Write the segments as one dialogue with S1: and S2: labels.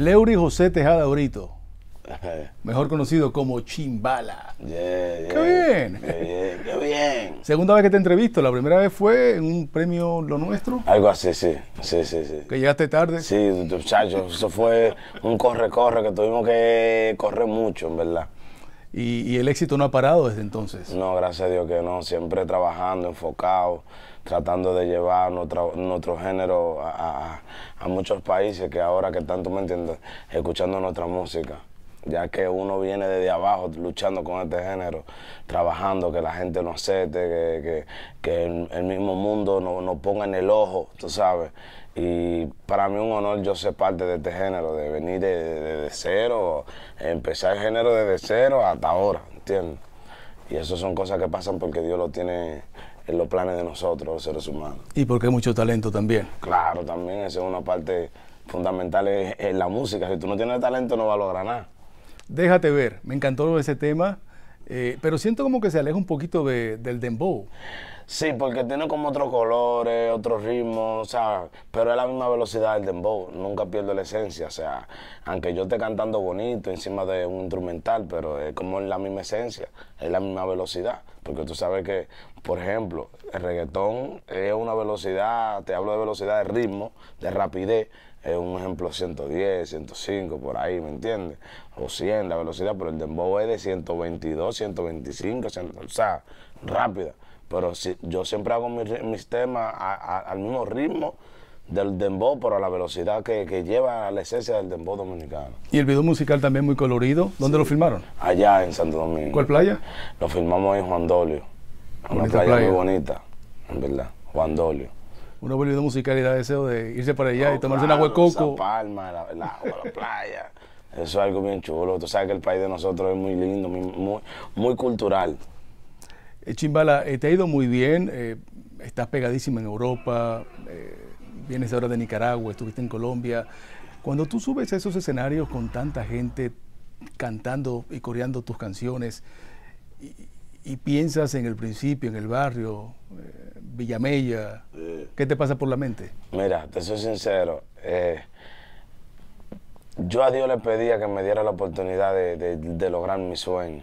S1: Leury José Tejada Orito, mejor conocido como Chimbala.
S2: ¡Qué bien! ¡Qué bien!
S1: Segunda vez que te entrevisto, la primera vez fue en un premio Lo Nuestro.
S2: Algo así, sí, sí, sí. sí. Que llegaste tarde. Sí, muchachos, eso fue un corre-corre que tuvimos que correr mucho, en verdad. Y, el éxito no ha parado desde entonces. No, gracias a Dios que no. Siempre trabajando, enfocado, tratando de llevar nuestro, género a, muchos países que ahora que tanto me entiendes, escuchando nuestra música. Ya que uno viene desde abajo luchando con este género, trabajando, que la gente no acepte, que, que, que el, mismo mundo nos no ponga en el ojo, tú sabes. Y para mí un honor yo ser parte de este género, de venir desde cero, empezar el género desde cero hasta ahora, ¿entiendes? Y eso son cosas que pasan porque Dios lo tiene en los planes de nosotros, los seres humanos. Y porque hay mucho talento también. Claro, también, esa es una parte fundamental en la música. Si tú no tienes talento no vas nada.
S1: Déjate ver, me encantó ese tema. Eh, pero siento como que se aleja un poquito de, del dembow.
S2: Sí, porque tiene como otros colores, otros ritmos, o sea, pero es la misma velocidad del dembow, nunca pierdo la esencia, o sea, aunque yo esté cantando bonito encima de un instrumental, pero es como en la misma esencia, es la misma velocidad, porque tú sabes que, por ejemplo, el reggaetón es una velocidad, te hablo de velocidad de ritmo, de rapidez, es un ejemplo 110, 105, por ahí, ¿me entiendes? O 100, la velocidad, pero el dembow es de 122, 125, o sea, rápida. Pero si, yo siempre hago mis, temas al mismo ritmo del dembow, pero a la velocidad que, lleva a la esencia del dembow dominicano.
S1: Y el video musical también muy colorido. ¿Dónde lo filmaron?
S2: Allá en Santo Domingo. ¿Cuál playa? Lo filmamos en Juan Dolio. Una playa, muy bonita, en verdad. Juan Dolio
S1: una volvió musical y da deseo de irse para allá y tomarse una agua de coco.
S2: Palma, la, la, playa. Eso es algo bien chulo. Tú sabes que el país de nosotros es muy lindo, muy, muy, cultural.
S1: Eh, Chimbala, eh, te ha ido muy bien. Eh, estás pegadísima en Europa. vienes ahora de Nicaragua, estuviste en Colombia. Cuando tú subes a esos escenarios con tanta gente cantando y coreando tus canciones, y, y piensas en el principio, en el barrio, eh, Villamella, ¿qué te pasa por la mente?
S2: Mira, te soy sincero. Eh, yo a Dios le pedía que me diera la oportunidad de, lograr mi sueño,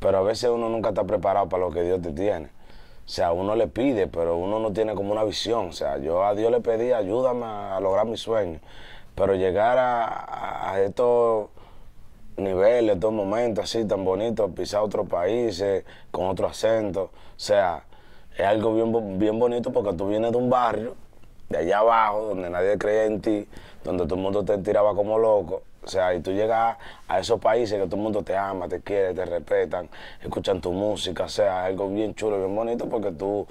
S2: pero a veces uno nunca está preparado para lo que Dios te tiene. O sea, uno le pide, pero uno no tiene como una visión. O sea, yo a Dios le pedía, ayúdame a, lograr mi sueño, pero llegar a, esto niveles, todo momentos así tan bonito, pisar otros países, con otro acento. O sea, es algo bien, bien bonito porque tú vienes de un barrio, de allá abajo, donde nadie creía en ti, donde todo el mundo te tiraba como loco. O sea, y tú llegas a esos países que todo el mundo te ama, te quiere, te respetan, escuchan tu música, o sea, es algo bien chulo, bien bonito porque tú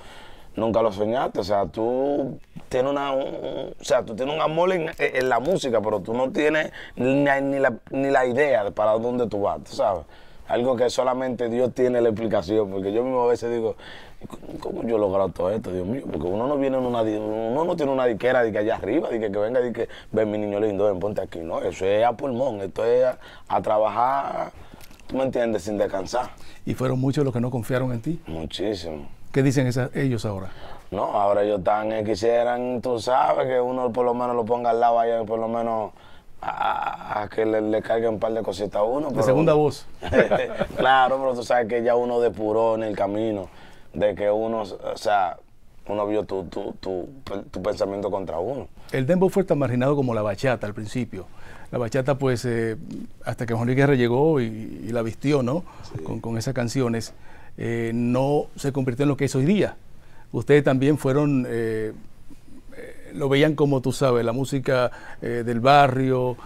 S2: nunca lo soñaste, o sea, tú tiene una, o sea, tú tienes un amor en, la música, pero tú no tienes ni, la, idea de para dónde tú vas, sabes? Algo que solamente Dios tiene la explicación, porque yo mismo a veces digo, ¿cómo yo he logrado todo esto, Dios mío? Porque uno no viene en uno no tiene una diquera de que allá arriba, de que, venga y que, ven mi niño lindo, ven, ponte aquí. No, eso es a pulmón, esto es a, trabajar, tú me entiendes, sin descansar.
S1: ¿Y fueron muchos los que no confiaron en ti? Muchísimo. ¿Qué dicen ellos ahora?
S2: No, ahora ellos tan eh, quisieran, tú sabes, que uno por lo menos lo ponga al lado allá, por lo menos a, que le, le, un par de cositas a uno. De segunda voz. claro, pero tú sabes que ya uno depuró en el camino, de que uno, o sea, uno vio tu, tu, tu, tu pensamiento contra uno.
S1: El dembow fue tan marginado como la bachata al principio. La bachata, pues, eh, hasta que Juan Luis Guerra llegó y, la vistió, ¿no? Con, esas canciones, eh, no se convirtió en lo que es hoy día ustedes también fueron, eh, eh, lo veían como tú sabes, la música eh, del barrio,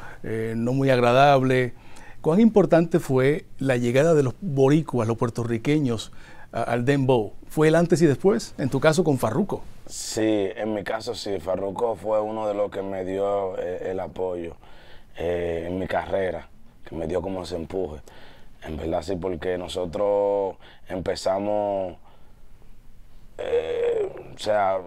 S1: no muy agradable. ¿Cuán importante fue la llegada de los boricuas, los puertorriqueños, al dembow? ¿Fue el antes y después, en tu caso con Farruco
S2: Sí, en mi caso sí, Farruco fue uno de los que me dio el apoyo en mi carrera, que me dio como ese empuje. En verdad sí, porque nosotros empezamos eh, o sea,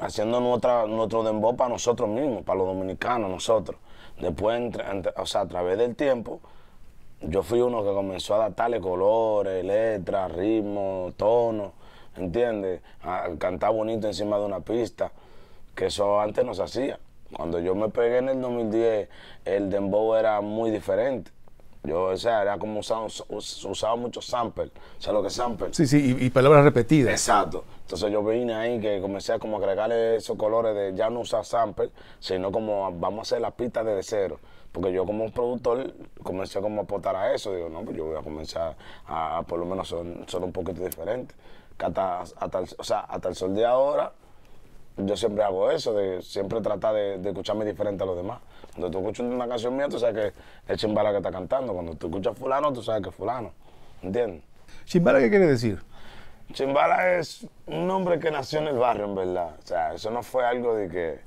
S2: haciendo nuestra, nuestro dembow para nosotros mismos, para los dominicanos, nosotros. Después, entre, o sea, a través del tiempo, yo fui uno que comenzó a adaptarle colores, letras, ritmos, tonos, ¿entiendes? A, cantar bonito encima de una pista, que eso antes no se hacía. Cuando yo me pegué en el 2010, el dembow era muy diferente. Yo, o sea, era como usaba, mucho sample, o sea, lo que sample.
S1: Sí, sí, y palabras repetidas. Exacto.
S2: Entonces yo vine ahí que comencé a agregarle esos colores de ya no usar sample, sino como vamos a hacer las pistas desde cero. Porque yo como productor comencé como a aportar a eso. Digo, no, pues yo voy a comenzar a, por lo menos son, son un poquito diferente. Hasta, hasta, o hasta el sol de ahora, yo siempre hago eso, de siempre tratar de, de, escucharme diferente a los demás. Cuando tú escuchas una canción mía, tú sabes que es Chimbala que está cantando. Cuando tú escuchas fulano, tú sabes que es fulano. ¿Entiendes? ¿Chimbala qué quiere decir? Chimbala es un hombre que nació en el barrio, en verdad. O sea, eso no fue algo de que.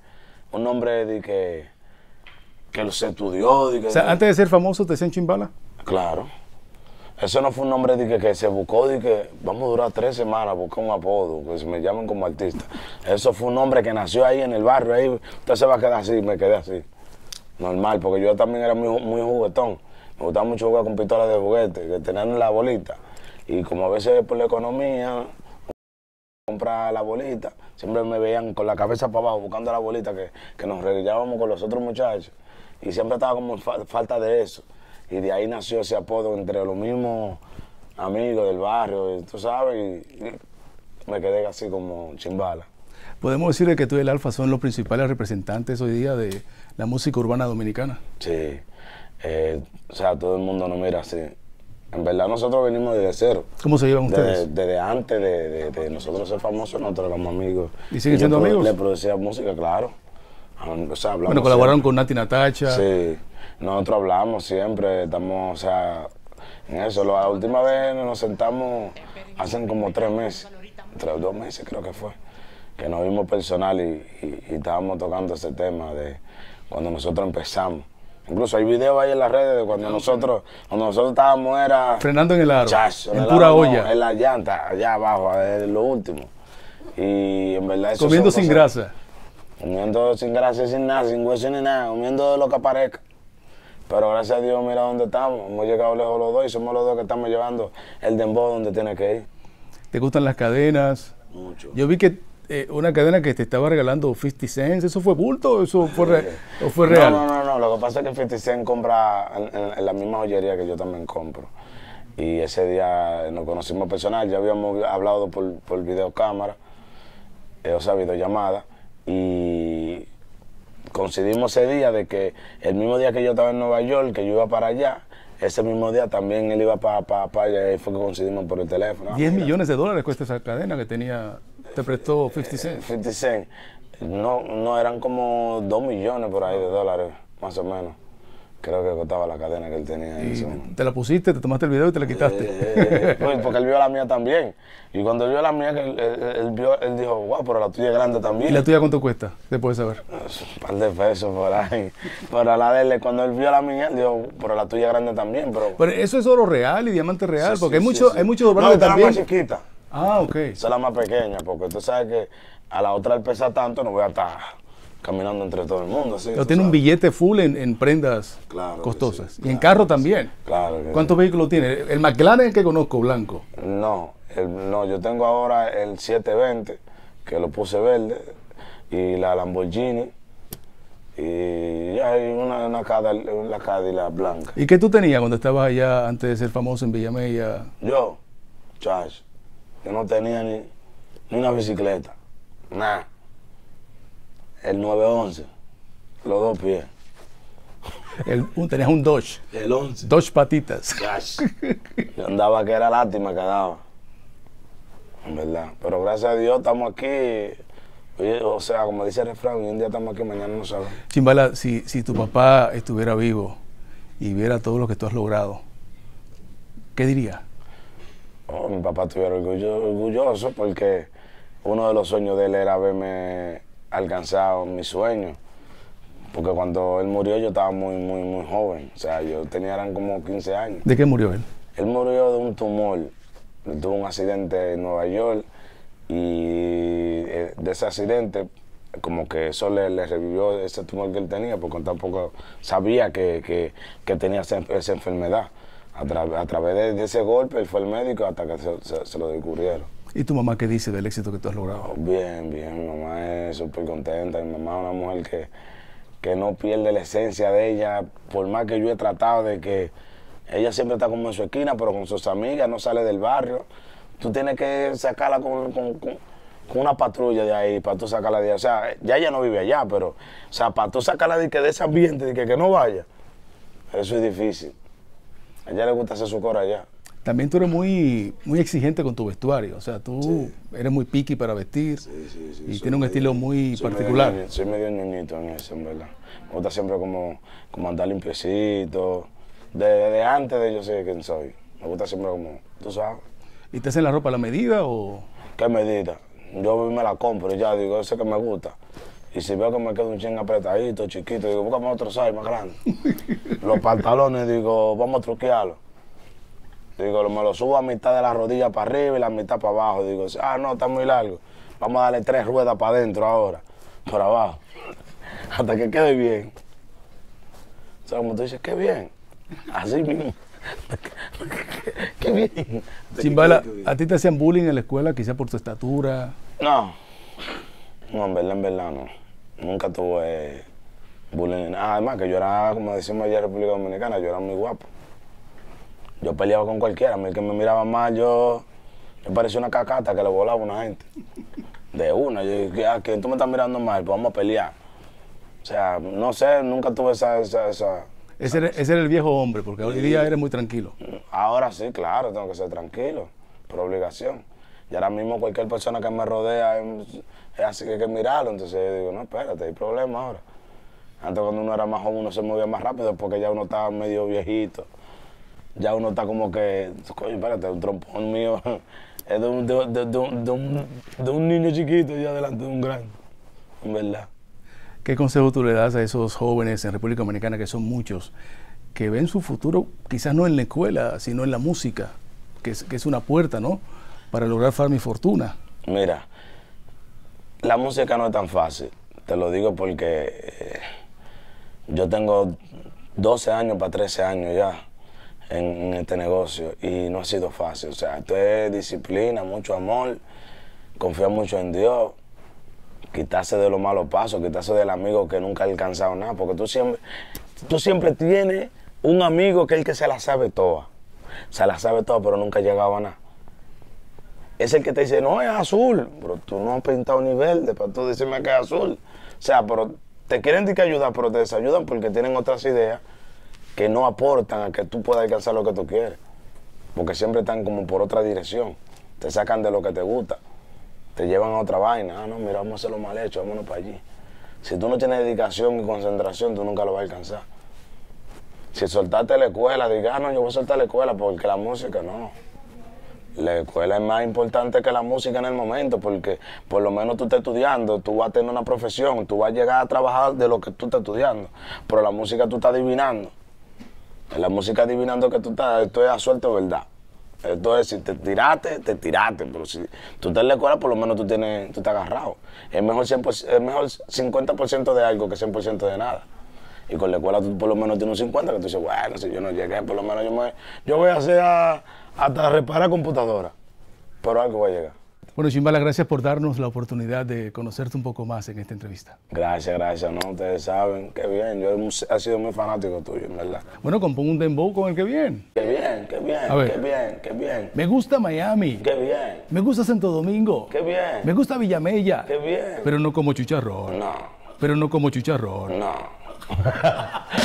S2: Un hombre de que. que los estudió. o sea, antes
S1: de ser famoso, ¿te decían Chimbala?
S2: Claro. Eso no fue un nombre de que, que se buscó de que vamos a durar tres semanas, busqué un apodo, que se me llamen como artista. Eso fue un hombre que nació ahí en el barrio, ahí usted se va a quedar así, me quedé así. Normal, porque yo también era muy, muy juguetón. Me gustaba mucho jugar con pistolas de juguete, que tenían la bolita. Y como a veces por la economía, comprar la bolita, siempre me veían con la cabeza para abajo buscando la bolita que, nos regalábamos con los otros muchachos. Y siempre estaba como falta de eso. Y de ahí nació ese apodo entre los mismos amigos del barrio, tú sabes, y, me quedé así como chimbala.
S1: Podemos decir que tú y el Alfa son los principales representantes hoy día de la música urbana dominicana.
S2: Sí, eh, o sea, todo el mundo nos mira así. En verdad nosotros venimos desde cero.
S1: ¿Cómo se llevan ustedes?
S2: Desde, antes de, nosotros ser famosos, nosotros éramos amigos. ¿Y siguen siendo yo, amigos? Le producía música, claro. bueno, colaboraron con
S1: Nati Natacha.
S2: Sí, nosotros hablamos siempre, estamos, o sea, en eso. La última vez nos sentamos hace como tres meses, tres, dos meses creo que fue, que nos vimos personal y estábamos tocando ese tema de cuando nosotros empezamos Incluso hay videos ahí en las redes de cuando nosotros, cuando nosotros estábamos era... Frenando en el aro, en, pura olla. en la llanta, allá abajo, es lo último. Y en verdad Comiendo sin grasa. Comiendo sin grasa, sin nada, sin hueso ni nada, comiendo lo que aparezca. Pero gracias a Dios, mira dónde estamos. Hemos llegado lejos los dos y somos los dos que estamos llevando el dembow donde tiene que ir.
S1: ¿Te gustan las cadenas? Mucho. Yo vi que eh, una cadena que te estaba regalando 50 cents, ¿eso fue bulto eso fue, fue real? No,
S2: no, no no, lo que pasa es que 50 Cent compra en, la misma joyería que yo también compro. Y ese día nos conocimos personal, ya habíamos hablado por, videocámara, eh, o sea, videollamada, y coincidimos ese día de que el mismo día que yo estaba en Nueva York, que yo iba para allá, ese mismo día también él iba para allá y fue que coincidimos por el teléfono.
S1: 10 millones de dólares cuesta esa cadena que tenía, te prestó 50
S2: Cent. Eh, Cent. No, no, eran como 2 millones por ahí de dólares más o menos. Creo que costaba la cadena que él tenía.
S1: te la pusiste, te tomaste el video y te la quitaste. Eh, eh, eh,
S2: pues, porque él vio la mía también. Y cuando vio la mía, él, él, vio, él dijo, wow, pero la tuya es grande también. ¿Y la tuya cuánto
S1: cuesta? Te puedes saber.
S2: Un par de pesos por ahí. Pero la de él, cuando él vio la mía, él dijo, pero la tuya es grande también. Pero, pero
S1: eso es oro real y diamante real, porque hay, mucho, hay muchos no, es también... más chiquita.
S2: Ah, ok. Esa es la más pequeña, porque tú sabes que a la otra él pesa tanto no voy a estar caminando entre todo el mundo. Pero tiene
S1: un billete full en, prendas costosas. y en carro también. ¿Cuántos vehículos tiene? ¿El McLaren el que conozco, blanco?
S2: No, no, yo tengo ahora el 720, que lo puse verde, y la Lamborghini. Y hay una, una, una blanca.
S1: ¿Y qué tú tenías cuando estabas allá antes de ser famoso en Villamella?
S2: Yo, chacho, yo no tenía ni una bicicleta, nada. El 911. Los dos pies.
S1: El, uh, tenías un
S2: Dodge. El 11. Dodge patitas. Yo andaba que era lástima que daba. En verdad. Pero gracias a Dios estamos aquí. o sea, como dice el refrán, un día estamos aquí, mañana no sabemos.
S1: Chimbala, si, tu papá estuviera vivo y viera todo lo que tú has logrado, ¿qué diría?
S2: Oh, mi papá estuviera orgulloso porque uno de los sueños de él era verme alcanzado mi sueño, Porque cuando él murió yo estaba muy, muy, muy joven. O sea, yo tenía eran como 15 años. ¿De qué murió él? Él murió de un tumor. Tuvo un accidente en Nueva York y eh, de ese accidente como que eso le, revivió ese tumor que él tenía, porque tampoco sabía que, tenía esa, enfermedad. A, través de, ese golpe, él fue el médico hasta que se lo descubrieron.
S1: ¿Y tu mamá qué dice del éxito que tú has logrado?
S2: Bien, bien, mi mamá es súper contenta. Mi mamá es una mujer que, no pierde la esencia de ella, por más que yo he tratado de que ella siempre está como en su esquina, pero con sus amigas, no sale del barrio. Tú tienes que sacarla con, una patrulla de ahí, para tú sacarla de allá. O sea, ya ella no vive allá, pero, o sea, para tú sacarla de, de ese ambiente, de que, que no vaya, eso es difícil. A ella le gusta hacer su cora allá
S1: también tú eres muy, muy exigente con tu vestuario, o sea, tú eres muy piqui para vestir y tiene un estilo muy particular.
S2: soy medio niñito en eso, en verdad. Me gusta siempre como, como andar limpiecito, desde de antes de yo sé quién soy. Me gusta siempre como, tú sabes. ¿Y te hacen la ropa a la medida o...? ¿Qué medida? Yo me la compro y ya digo, ese que me gusta. Y si veo que me queda un ching apretadito, chiquito, digo, búscame otro size más grande. Los pantalones, digo, vamos a truquearlo Digo, me lo subo a mitad de la rodilla para arriba y la mitad para abajo. Digo, ah, no, está muy largo. Vamos a darle tres ruedas para adentro ahora, para abajo, hasta que quede bien. O sea, como tú dices, qué bien. Así mismo. qué bien. Chimbala, ¿a ti
S1: te hacían bullying en la escuela, quizá por tu estatura?
S2: No. No, en verdad, en verdad, no. Nunca tuve bullying. Además, que yo era, como decimos allá en República Dominicana, yo era muy guapo yo peleaba con cualquiera. A mí el que me miraba mal, yo, yo parecía una cacata que lo volaba a una gente. De una. Yo dije, ah, que tú me estás mirando mal, pues vamos a pelear. O sea, no sé, nunca tuve esa... esa,
S1: ese, era, el viejo hombre, porque hoy día eres muy tranquilo.
S2: Ahora sí, claro, tengo que ser tranquilo, por obligación. Y ahora mismo cualquier persona que me rodea es así que hay que mirarlo. Entonces yo digo, no, espérate, hay problema ahora. Antes cuando uno era más joven uno se movía más rápido porque ya uno estaba medio viejito ya uno está como que, coño, espérate, un trompón mío es de un, de, un, niño chiquito y adelante de un gran, en
S1: verdad. ¿Qué consejo tú le das a esos jóvenes en República Dominicana, que son muchos, que ven su futuro quizás no en la escuela, sino en la música, que es, una puerta, ¿no? Para lograr farmi fortuna.
S2: Mira, la música no es tan fácil, te lo digo porque eh, yo tengo 12 años para 13 años ya en este negocio y no ha sido fácil. O sea, esto es disciplina, mucho amor, confiar mucho en Dios, quitarse de los malos pasos, quitarse del amigo que nunca ha alcanzado nada, porque tú siempre, tú siempre tienes un amigo que es el que se la sabe toda. Se la sabe toda, pero nunca ha llegado a nada. Es el que te dice, no, es azul, pero tú no has pintado ni verde para tú decirme que es azul. O sea, pero te quieren decir que ayudar, pero te desayudan porque tienen otras ideas que no aportan a que tú puedas alcanzar lo que tú quieres. Porque siempre están como por otra dirección. Te sacan de lo que te gusta. Te llevan a otra vaina. Ah, no, mira, vamos a lo mal hecho, vámonos para allí. Si tú no tienes dedicación y concentración, tú nunca lo vas a alcanzar. Si soltaste la escuela, digas, ah, no, yo voy a soltar la escuela porque la música no. La escuela es más importante que la música en el momento, porque por lo menos tú estás estudiando, tú vas a tener una profesión, tú vas a llegar a trabajar de lo que tú estás estudiando, pero la música tú estás adivinando. En la música adivinando que tú estás, esto es a suerte o verdad. Entonces si te tiraste, te tiraste. Pero si tú estás en la escuela, por lo menos tú, tienes, tú estás agarrado. Es mejor, 100%, es mejor 50% de algo que 100% de nada. Y con la escuela tú por lo menos tienes un 50, que tú dices, bueno, si yo no llegué, por lo menos yo, yo voy a hacer hasta reparar computadora. Pero algo va a llegar.
S1: Bueno, Chimbala, gracias por darnos la oportunidad de conocerte un poco más en esta entrevista.
S2: Gracias, gracias. No, ustedes saben, qué bien. Yo he, sido muy fanático tuyo, en verdad. Bueno,
S1: compongo un dembow con el que bien.
S2: Qué bien, qué bien, qué bien, qué bien.
S1: Me gusta Miami. Qué bien. Me gusta Santo Domingo. Qué bien. Me gusta Villamella. Qué bien. Pero no como chicharrón. No. Pero no como chicharrón. No.